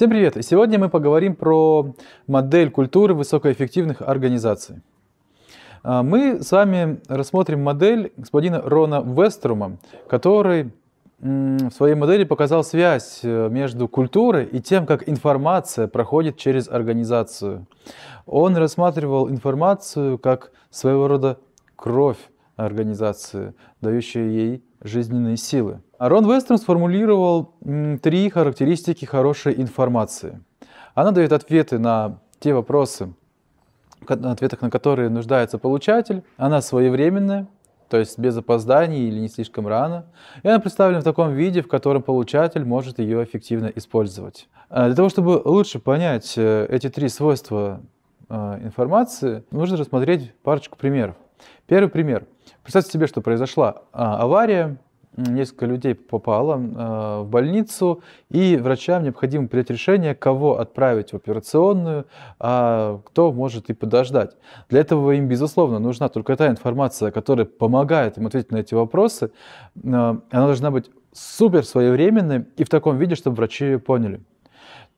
Всем привет! И сегодня мы поговорим про модель культуры высокоэффективных организаций. А, мы с вами рассмотрим модель господина Рона Веструма, который в своей модели показал связь э, между культурой и тем, как информация проходит через организацию. Он рассматривал информацию как своего рода кровь организации, дающая ей жизненные силы. Рон Вестерн сформулировал три характеристики хорошей информации. Она дает ответы на те вопросы, ответах на которые нуждается получатель. Она своевременная, то есть без опозданий или не слишком рано. И она представлена в таком виде, в котором получатель может ее эффективно использовать. А для того, чтобы лучше понять э, эти три свойства э, информации, нужно рассмотреть парочку примеров. Первый пример. Представьте себе, что произошла а, авария, несколько людей попало э, в больницу, и врачам необходимо принять решение, кого отправить в операционную, а кто может и подождать. Для этого им, безусловно, нужна только та информация, которая помогает им ответить на эти вопросы. Э, она должна быть супер своевременной и в таком виде, чтобы врачи ее поняли.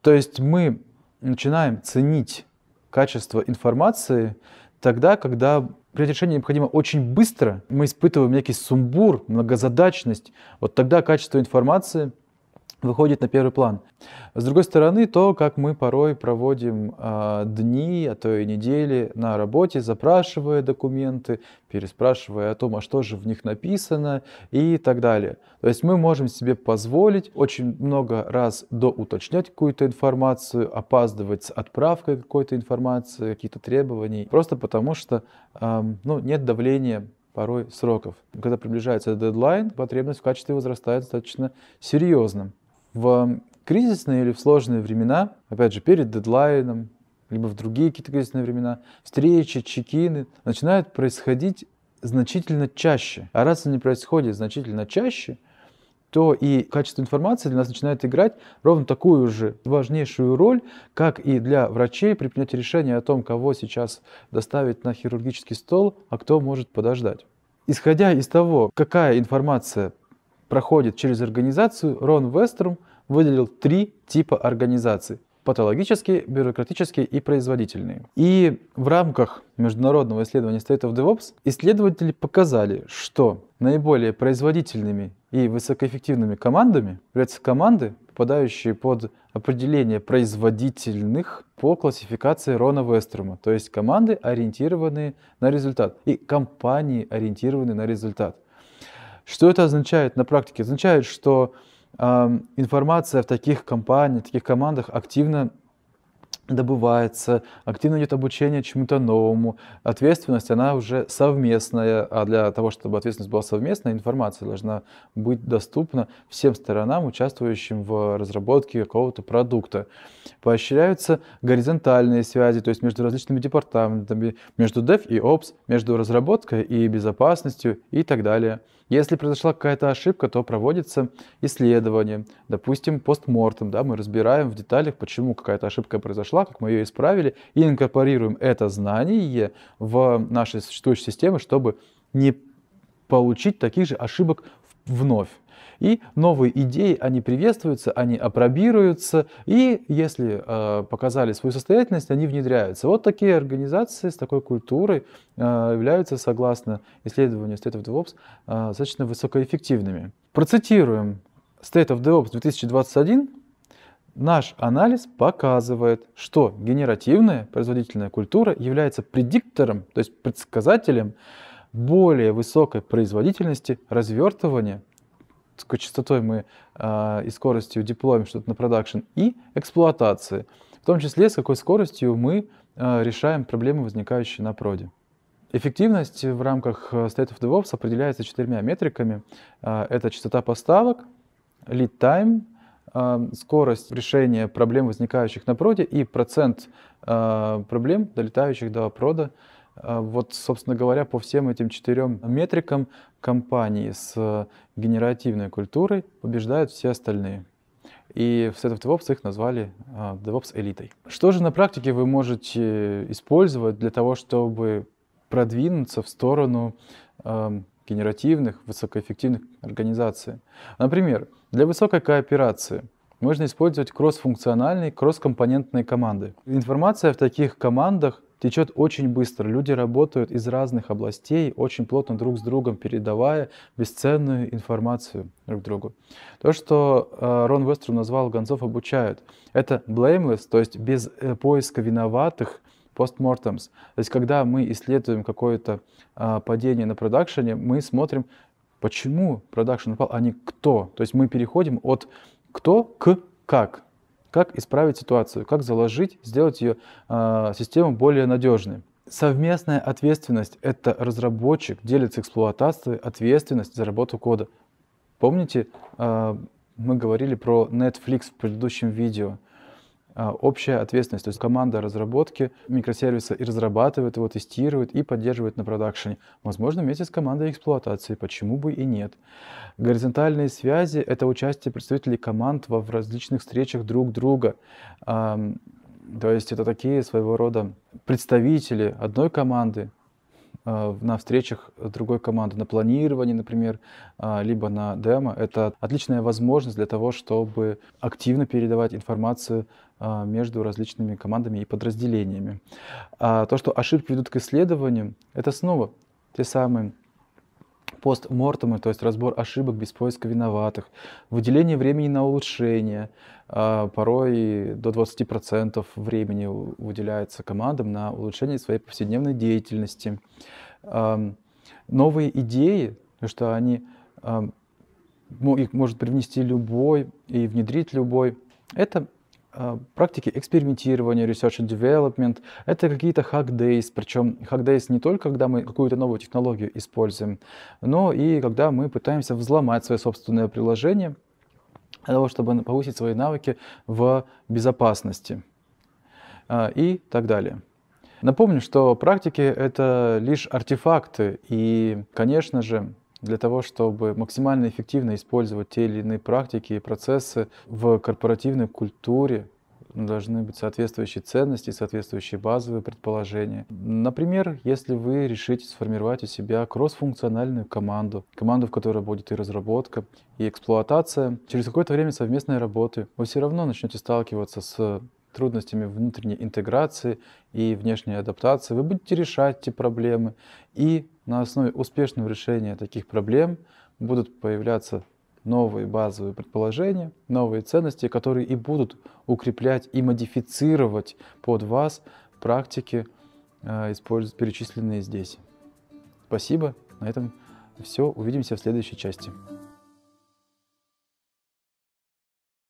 То есть мы начинаем ценить качество информации тогда, когда при решении необходимо очень быстро. Мы испытываем некий сумбур, многозадачность. Вот тогда качество информации выходит на первый план. С другой стороны, то, как мы порой проводим э, дни, а то и недели на работе, запрашивая документы, переспрашивая о том, а что же в них написано и так далее. То есть мы можем себе позволить очень много раз доуточнять какую-то информацию, опаздывать с отправкой какой-то информации, каких-то требований, просто потому что э, ну, нет давления порой сроков. Когда приближается дедлайн, потребность в качестве возрастает достаточно серьезно. В кризисные или в сложные времена, опять же, перед дедлайном, либо в другие какие-то кризисные времена, встречи, чекины начинают происходить значительно чаще. А раз они происходят значительно чаще, то и качество информации для нас начинает играть ровно такую же важнейшую роль, как и для врачей при принятии решения о том, кого сейчас доставить на хирургический стол, а кто может подождать. Исходя из того, какая информация проходит через организацию, Рон Вестерм выделил три типа организаций – патологические, бюрократические и производительные. И в рамках международного исследования State of DevOps исследователи показали, что наиболее производительными и высокоэффективными командами являются команды, попадающие под определение производительных по классификации Рона Вестерма, то есть команды, ориентированные на результат, и компании, ориентированные на результат. Что это означает на практике? Означает, что э, информация в таких компаниях, в таких командах активно добывается, активно идет обучение чему-то новому. Ответственность, она уже совместная, а для того, чтобы ответственность была совместная, информация должна быть доступна всем сторонам, участвующим в разработке какого-то продукта. Поощряются горизонтальные связи, то есть между различными департаментами, между Dev и Ops, между разработкой и безопасностью и так далее. Если произошла какая-то ошибка, то проводится исследование, допустим, постмортем, да, мы разбираем в деталях, почему какая-то ошибка произошла, как мы ее исправили, и инкорпорируем это знание в наши существующие системы, чтобы не получить таких же ошибок вновь. И новые идеи, они приветствуются, они апробируются, и если э, показали свою состоятельность, они внедряются. Вот такие организации с такой культурой э, являются, согласно исследованию State of DevOps, э, достаточно высокоэффективными. Процитируем State of DevOps 2021. Наш анализ показывает, что генеративная производительная культура является предиктором, то есть предсказателем более высокой производительности развертывания, с какой частотой мы э, и скоростью деплоим что-то на продакшн, и эксплуатации, в том числе с какой скоростью мы э, решаем проблемы, возникающие на проде. Эффективность в рамках э, State of DevOps определяется четырьмя метриками. А, это частота поставок, lead time, скорость решения проблем, возникающих на проде, и процент проблем, долетающих до прода а, вот, собственно говоря, по всем этим четырем метрикам компании с э, генеративной культурой побеждают все остальные. И в Set of DevOps их назвали э, DevOps элитой. Что же на практике вы можете использовать для того, чтобы продвинуться в сторону эм, генеративных, высокоэффективных организаций? Например, для высокой кооперации – можно использовать кроссфункциональные, кросскомпонентные команды. Информация в таких командах течет очень быстро. Люди работают из разных областей, очень плотно друг с другом передавая бесценную информацию друг другу. То, что э, Рон Веструм назвал «гонцов обучают», это blameless, то есть без э, поиска виноватых, постмортемс. То есть когда мы исследуем какое-то э, падение на продакшене, мы смотрим, почему продакшн упал, а не кто. То есть мы переходим от кто к как. Как исправить ситуацию, как заложить, сделать ее э, а, систему более надежной. Совместная ответственность – это разработчик делит с эксплуатацией ответственность за работу кода. Помните, э, мы говорили про Netflix в предыдущем видео – а, общая ответственность. То есть команда разработки микросервиса и разрабатывает его, тестирует и поддерживает на продакшене. Возможно, вместе с командой эксплуатации, почему бы и нет. Горизонтальные связи — это участие представителей команд во в различных встречах друг друга. То есть это такие своего рода представители одной команды, а, на встречах с другой командой, на планировании, например, а, либо на демо. Это отличная возможность для того, чтобы активно передавать информацию а, между различными командами и подразделениями. А то, что ошибки ведут к исследованию, это снова те самые постмортемы, то есть разбор ошибок без поиска виноватых, выделение времени на улучшение, а, порой до 20% времени выделяется командам на улучшение своей повседневной деятельности. А, новые идеи, что они а, их может привнести любой и внедрить любой, это Э, практики экспериментирования, research and development, это какие-то hack days, причем hack days не только, когда мы какую-то новую технологию используем, но и когда мы пытаемся взломать свое собственное приложение для того, чтобы повысить свои навыки в безопасности э, и так далее. Напомню, что практики — это лишь артефакты, и, конечно же, для того, чтобы максимально эффективно использовать те или иные практики и процессы в корпоративной культуре, должны быть соответствующие ценности, соответствующие базовые предположения. Например, если вы решите сформировать у себя кроссфункциональную команду, команду, в которой будет и разработка, и эксплуатация, через какое-то время совместной работы вы все равно начнете сталкиваться с трудностями внутренней интеграции и внешней адаптации, вы будете решать эти проблемы и на основе успешного решения таких проблем будут появляться новые базовые предположения, новые ценности, которые и будут укреплять и модифицировать под вас практики, э, перечисленные здесь. Спасибо, на этом все, увидимся в следующей части.